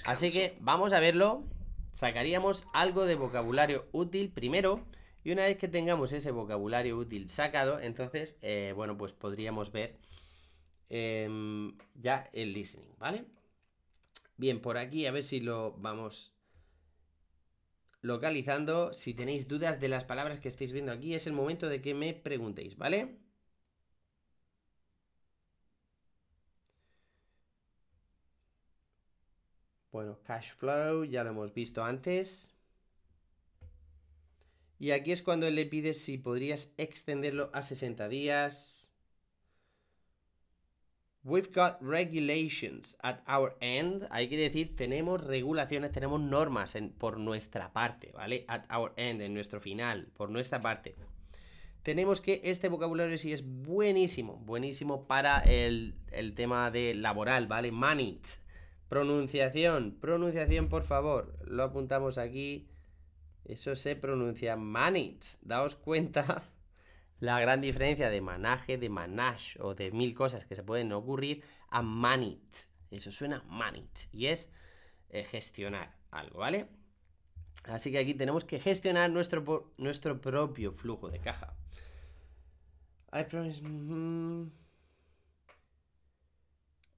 Así que vamos a verlo. Sacaríamos algo de vocabulario útil primero. Y una vez que tengamos ese vocabulario útil sacado, entonces, eh, bueno, pues podríamos ver em, ya el listening, ¿vale? Bien, por aquí a ver si lo vamos localizando. Si tenéis dudas de las palabras que estáis viendo aquí, es el momento de que me preguntéis, ¿vale? Bueno, cash flow, ya lo hemos visto antes. Y aquí es cuando él le pide si podrías extenderlo a 60 días. We've got regulations at our end. Hay que decir, tenemos regulaciones, tenemos normas por nuestra parte, ¿vale? At our end, en nuestro final, por nuestra parte. Tenemos que este vocabulario sí es buenísimo, buenísimo para el, el tema de laboral, ¿vale? Manage Pronunciación, pronunciación, por favor. Lo apuntamos aquí. Eso se pronuncia manage. Daos cuenta la gran diferencia de manaje, de manage o de mil cosas que se pueden ocurrir a manage. Eso suena manage y es eh, gestionar algo, ¿vale? Así que aquí tenemos que gestionar nuestro, nuestro propio flujo de caja. Mm,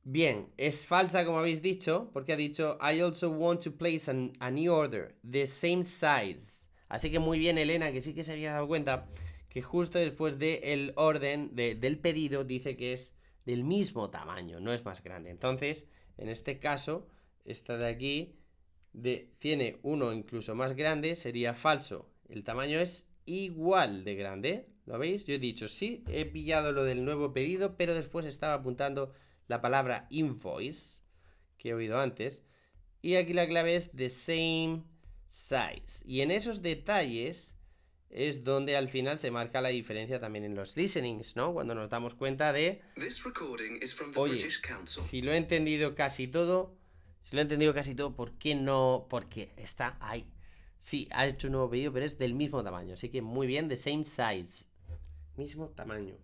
Bien, es falsa como habéis dicho, porque ha dicho I also want to place a new order, the same size. Así que muy bien, Elena, que sí que se había dado cuenta que justo después del orden, del pedido, dice que es del mismo tamaño, no es más grande. Entonces, en este caso, esta de aquí de, tiene uno incluso más grande, sería falso. El tamaño es igual de grande, ¿lo veis? Yo he dicho sí, he pillado lo del nuevo pedido, pero después estaba apuntando la palabra invoice, que he oído antes, y aquí la clave es the same size. Y en esos detalles es donde al final se marca la diferencia también en los listenings, ¿no? Cuando nos damos cuenta de... Oye, si lo he entendido casi todo, si lo he entendido casi todo, ¿por qué no? Porque está ahí. Sí, ha hecho un nuevo pedido, pero es del mismo tamaño. Así que muy bien, the same size. Mismo tamaño.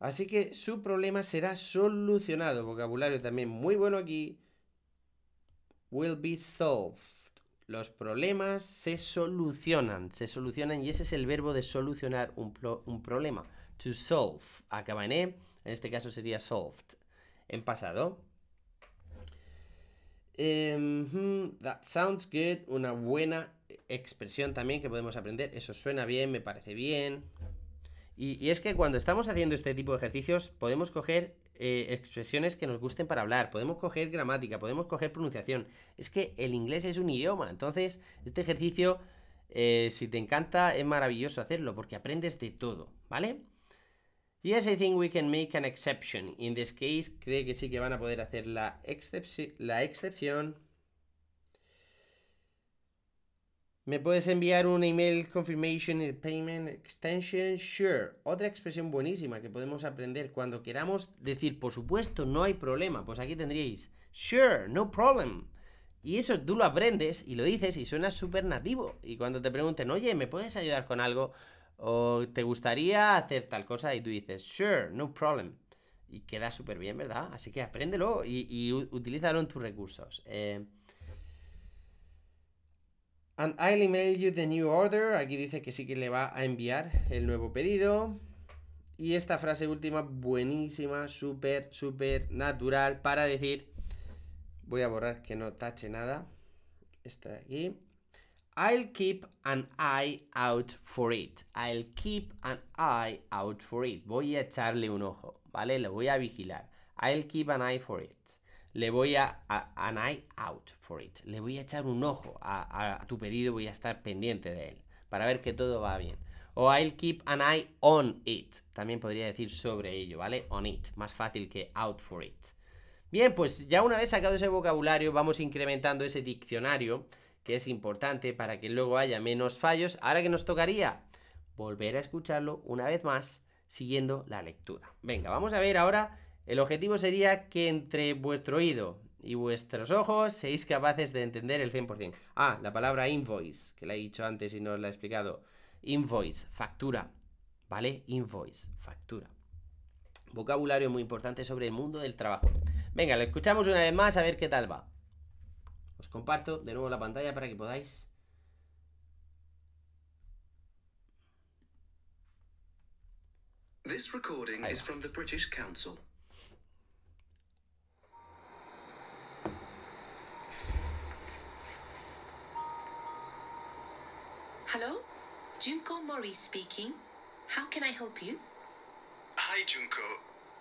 Así que su problema será solucionado. Vocabulario también muy bueno aquí. Will be solved. Los problemas se solucionan. Se solucionan y ese es el verbo de solucionar un, problema. To solve. Acaba en E. En este caso sería solved. En pasado. Em, hmm, that sounds good. Una buena expresión también que podemos aprender. Eso suena bien, me parece bien. Y, es que cuando estamos haciendo este tipo de ejercicios podemos coger eh, expresiones que nos gusten para hablar, podemos coger gramática, podemos coger pronunciación. Es que el inglés es un idioma, entonces este ejercicio, eh, si te encanta, es maravilloso hacerlo porque aprendes de todo, ¿vale? Yes, I think we can make an exception. In this case, cree que sí que van a poder hacer la excepción. ¿Me puedes enviar un email confirmation payment extension? Sure. Otra expresión buenísima que podemos aprender cuando queramos decir, por supuesto, no hay problema. Pues aquí tendríais, sure, no problem. Y eso tú lo aprendes y lo dices y suena súper nativo. Y cuando te pregunten, oye, ¿me puedes ayudar con algo? O te gustaría hacer tal cosa y tú dices, sure, no problem. Y queda súper bien, ¿verdad? Así que apréndelo y, y utilízalo en tus recursos. Eh, And I'll email you the new order. Aquí dice que sí que le va a enviar el nuevo pedido. Y esta frase última, buenísima, súper, súper natural para decir... Voy a borrar que no tache nada. Esta de aquí. I'll keep an eye out for it. I'll keep an eye out for it. Voy a echarle un ojo, ¿vale? Lo voy a vigilar. I'll keep an eye for it le voy a, an eye out for it. Le voy a echar un ojo a, a, tu pedido, voy a estar pendiente de él para ver que todo va bien. O I'll keep an eye on it. También podría decir sobre ello, ¿vale? On it. Más fácil que out for it. Bien, pues ya una vez sacado ese vocabulario, vamos incrementando ese diccionario, que es importante para que luego haya menos fallos. Ahora que nos tocaría volver a escucharlo una vez más, siguiendo la lectura. Venga, vamos a ver ahora el objetivo sería que entre vuestro oído y vuestros ojos seáis capaces de entender el 100%. Ah, la palabra invoice, que la he dicho antes y no os la he explicado. Invoice, factura. ¿Vale? Invoice, factura. Vocabulario muy importante sobre el mundo del trabajo. Venga, lo escuchamos una vez más a ver qué tal va. Os comparto de nuevo la pantalla para que podáis Council. Hello? Junko Mori speaking. How can I help you? Hi, Junko.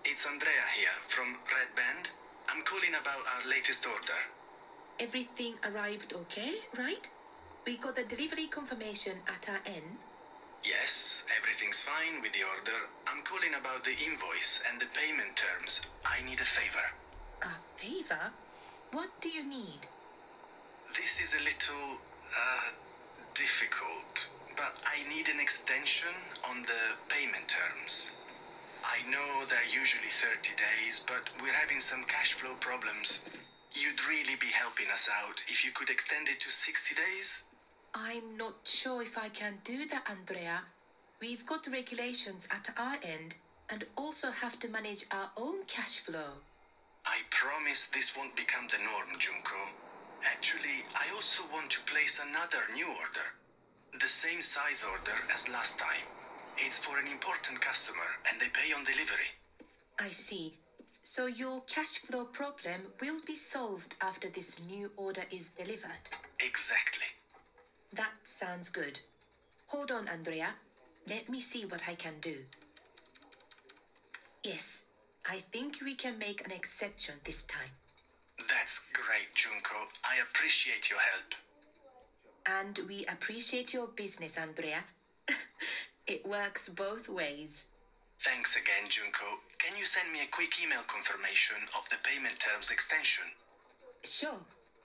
It's Andrea here from Red Band. I'm calling about our latest order. Everything arrived okay, right? We got the delivery confirmation at our end. Yes, everything's fine with the order. I'm calling about the invoice and the payment terms. I need a favor. A favor? What do you need? This is a little, uh, difficult, but I need an extension on the payment terms. I know they're usually 30 days, but we're having some cash flow problems. You'd really be helping us out if you could extend it to 60 days. I'm not sure if I can do that, Andrea. We've got regulations at our end and also have to manage our own cash flow. I promise this won't become the norm, Junko. Actually, I also want to place another new order. The same size order as last time. It's for an important customer and they pay on delivery. I see. So your cash flow problem will be solved after this new order is delivered? Exactly. That sounds good. Hold on, Andrea. Let me see what I can do. Yes, I think we can make an exception this time. That's great, Junko. I appreciate your help. And we appreciate your business, Andrea. it works both ways. Thanks again, Junko. Can you send me a quick email confirmation of the payment terms extension? Sure,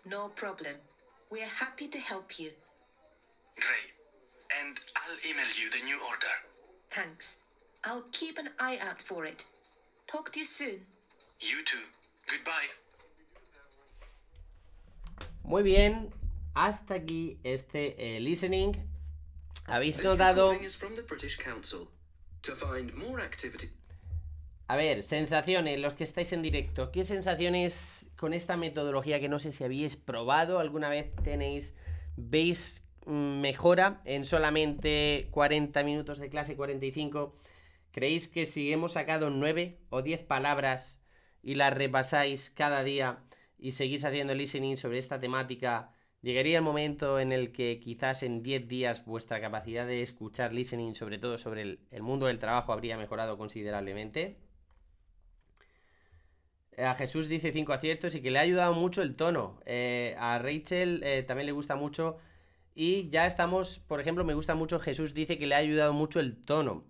no problem. We're happy to help you. Great. And I'll email you the new order. Thanks. I'll keep an eye out for it. Talk to you soon. You too. Goodbye. Muy bien, hasta aquí este eh, listening. Habéis notado... A ver, sensaciones, los que estáis en directo, ¿qué sensaciones con esta metodología que no sé si habéis probado alguna vez tenéis, veis mm, mejora en solamente 40 minutos de clase, 45? ¿Creéis que si hemos sacado 9 o 10 palabras y las repasáis cada día, y seguís haciendo listening sobre esta temática, llegaría el momento en el que quizás en 10 días vuestra capacidad de escuchar listening, sobre todo sobre el, mundo del trabajo, habría mejorado considerablemente. Eh, a Jesús dice 5 aciertos y que le ha ayudado mucho el tono. Eh, a Rachel eh, también le gusta mucho. Y ya estamos, por ejemplo, me gusta mucho, Jesús dice que le ha ayudado mucho el tono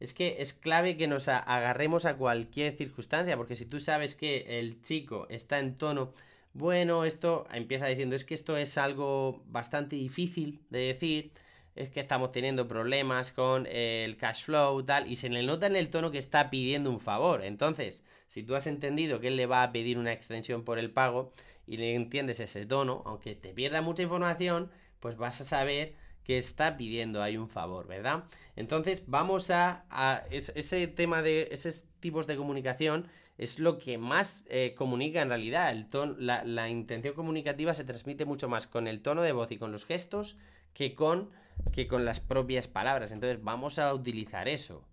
es que es clave que nos agarremos a cualquier circunstancia, porque si tú sabes que el chico está en tono, bueno, esto empieza diciendo, es que esto es algo bastante difícil de decir, es que estamos teniendo problemas con el cash flow, tal, y se le nota en el tono que está pidiendo un favor. Entonces, si tú has entendido que él le va a pedir una extensión por el pago y le entiendes ese tono, aunque te pierda mucha información, pues vas a saber que está pidiendo hay un favor, ¿verdad? Entonces vamos a... ese tema de esos tipos de comunicación es lo que más eh, comunica en realidad. El tono la, la, intención comunicativa se transmite mucho más con el tono de voz y con los gestos que con, que con las propias palabras. Entonces vamos a utilizar eso.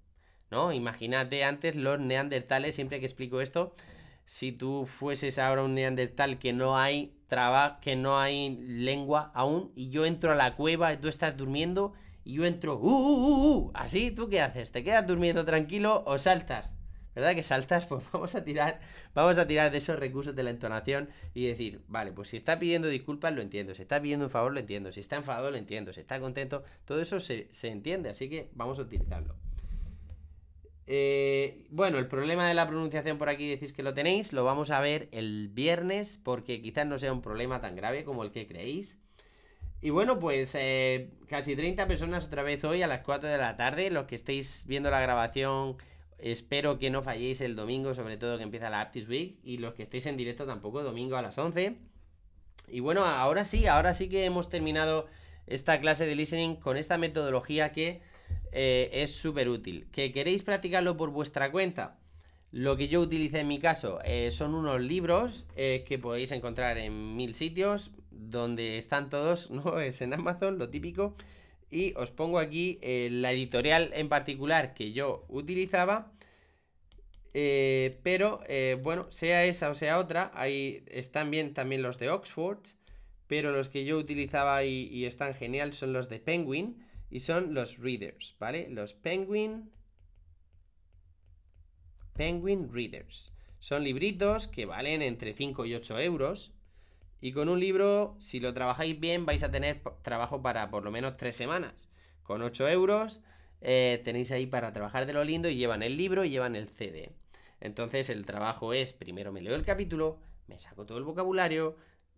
¿No? Imagínate antes los neandertales, siempre que explico esto, si tú fueses ahora un neandertal que no hay traba, que no hay lengua aún, y yo entro a la cueva y tú estás durmiendo, y yo entro, uh, uh, uh, así, ¿tú qué haces? ¿Te quedas durmiendo tranquilo o saltas? ¿Verdad que saltas? Pues vamos a tirar, vamos a tirar de esos recursos de la entonación y decir, vale, pues si está pidiendo disculpas, lo entiendo, si está pidiendo un favor, lo entiendo, si está enfadado, lo entiendo, si está contento, todo eso se, se entiende, así que vamos a utilizarlo. Eh, bueno, el problema de la pronunciación por aquí decís que lo tenéis, lo vamos a ver el viernes porque quizás no sea un problema tan grave como el que creéis. Y bueno, pues eh, casi 30 personas otra vez hoy a las 4 de la tarde. Los que estéis viendo la grabación, espero que no falléis el domingo, sobre todo que empieza la Aptis Week. Y los que estéis en directo tampoco, domingo a las 11. Y bueno, ahora sí, ahora sí que hemos terminado esta clase de listening con esta metodología que eh, es súper útil. ¿Que queréis practicarlo por vuestra cuenta? Lo que yo utilicé en mi caso eh, son unos libros eh, que podéis encontrar en mil sitios, donde están todos, ¿no? Es en Amazon, lo típico. Y os pongo aquí la editorial en particular que yo utilizaba. pero bueno, sea esa o sea otra, ahí están bien también los de Oxford, pero los que yo utilizaba y, y están genial son los de Penguin, y son los readers, ¿vale? Los Penguin Penguin Readers. Son libritos que valen entre 5 y 8 euros. Y con un libro, si lo trabajáis bien, vais a tener trabajo para por lo menos 3 semanas. Con 8 euros eh, tenéis ahí para trabajar de lo lindo y llevan el libro y llevan el CD. Entonces el trabajo es, primero me leo el capítulo, me saco todo el vocabulario,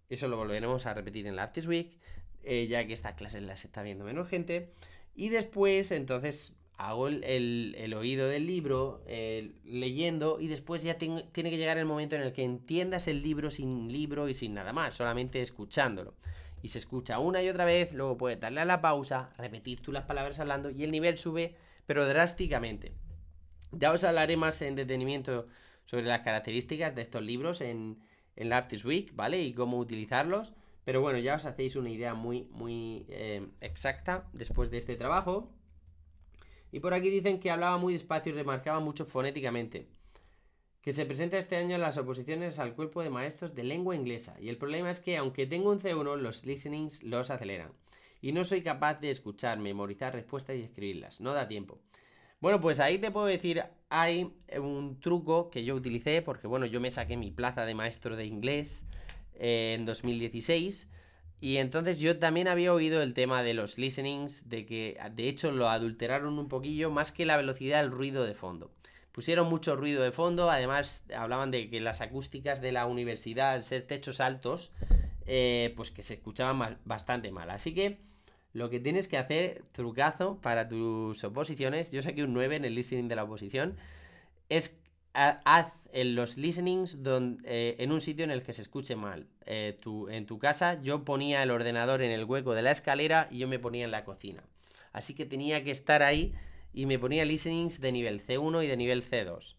eso lo volveremos a repetir en la Week, eh, ya que estas clases las está viendo menos gente. Y después, entonces, hago el, oído del libro, eh, leyendo, y después ya tiene que llegar el momento en el que entiendas el libro sin libro y sin nada más, solamente escuchándolo. Y se escucha una y otra vez, luego puedes darle a la pausa, repetir tú las palabras hablando, y el nivel sube, pero drásticamente. Ya os hablaré más en detenimiento sobre las características de estos libros en, en la Week, ¿vale? Y cómo utilizarlos. Pero bueno, ya os hacéis una idea muy, muy eh, exacta después de este trabajo. Y por aquí dicen que hablaba muy despacio y remarcaba mucho fonéticamente. Que se presenta este año en las oposiciones al cuerpo de maestros de lengua inglesa. Y el problema es que, aunque tengo un C1, los listenings los aceleran. Y no soy capaz de escuchar, memorizar respuestas y escribirlas. No da tiempo. Bueno, pues ahí te puedo decir, hay un truco que yo utilicé, porque bueno, yo me saqué mi plaza de maestro de inglés en 2016. Y entonces yo también había oído el tema de los listenings, de que de hecho lo adulteraron un poquillo, más que la velocidad, el ruido de fondo. Pusieron mucho ruido de fondo, además hablaban de que las acústicas de la universidad, al ser techos altos, eh, pues que se escuchaban bastante mal. Así que lo que tienes que hacer, trucazo para tus oposiciones, yo saqué un 9 en el listening de la oposición, es haz en los listenings eh, en un sitio en el que se escuche mal. Eh, en tu casa yo ponía el ordenador en el hueco de la escalera y yo me ponía en la cocina. Así que tenía que estar ahí y me ponía listenings de nivel C1 y de nivel C2.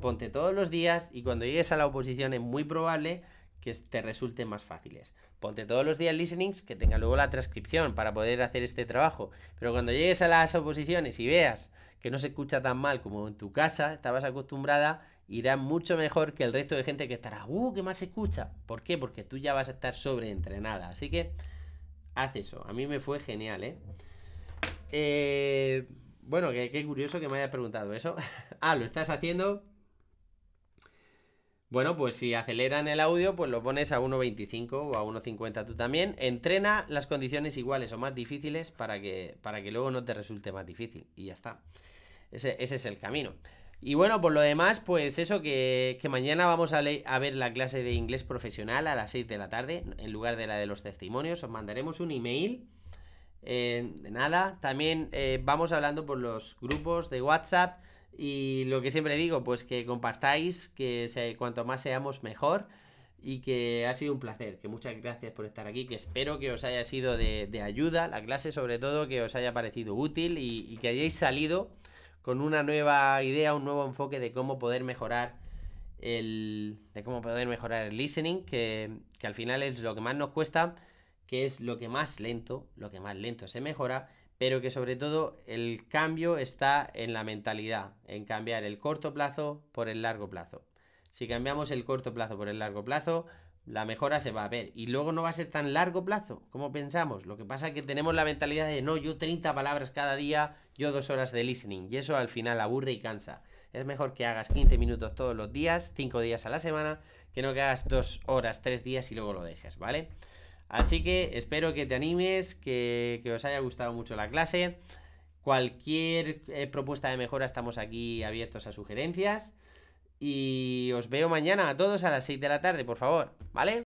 Ponte todos los días y cuando llegues a la oposición es muy probable que te resulten más fáciles. Ponte todos los días listenings que tenga luego la transcripción para poder hacer este trabajo. Pero cuando llegues a las oposiciones y veas que no se escucha tan mal como en tu casa estabas acostumbrada, irá mucho mejor que el resto de gente que estará, ¡uh, qué mal se escucha! ¿Por qué? Porque tú ya vas a estar sobreentrenada. Así que, haz eso. A mí me fue genial, ¿eh? eh bueno, qué, curioso que me hayas preguntado eso. ah, ¿lo estás haciendo? Bueno, pues si aceleran el audio, pues lo pones a 1.25 o a 1.50 tú también. Entrena las condiciones iguales o más difíciles para que, para que luego no te resulte más difícil. Y ya está. Ese, es el camino. Y bueno, por lo demás, pues eso, que, mañana vamos a, ver la clase de inglés profesional a las 6 de la tarde, en lugar de la de los testimonios. Os mandaremos un email. Eh, de nada, también eh, vamos hablando por los grupos de WhatsApp. Y lo que siempre digo, pues que compartáis, que cuanto más seamos mejor. Y que ha sido un placer, que muchas gracias por estar aquí, que espero que os haya sido de, ayuda la clase, sobre todo que os haya parecido útil y que hayáis salido con una nueva idea, un nuevo enfoque de cómo poder mejorar el, de cómo poder mejorar el listening, que, que al final es lo que más nos cuesta, que es lo que más lento, lo que más lento se mejora, pero que sobre todo el cambio está en la mentalidad, en cambiar el corto plazo por el largo plazo. Si cambiamos el corto plazo por el largo plazo, la mejora se va a ver. Y luego no va a ser tan largo plazo como pensamos. Lo que pasa es que tenemos la mentalidad de no, yo 30 palabras cada día, yo dos horas de listening. Y eso al final aburre y cansa. Es mejor que hagas 15 minutos todos los días, 5 días a la semana, que no que hagas 2 horas, 3 días y luego lo dejes, ¿vale? Así que espero que te animes, que, que os haya gustado mucho la clase. Cualquier eh, propuesta de mejora estamos aquí abiertos a sugerencias. Y os veo mañana a todos a las 6 de la tarde, por favor, ¿vale?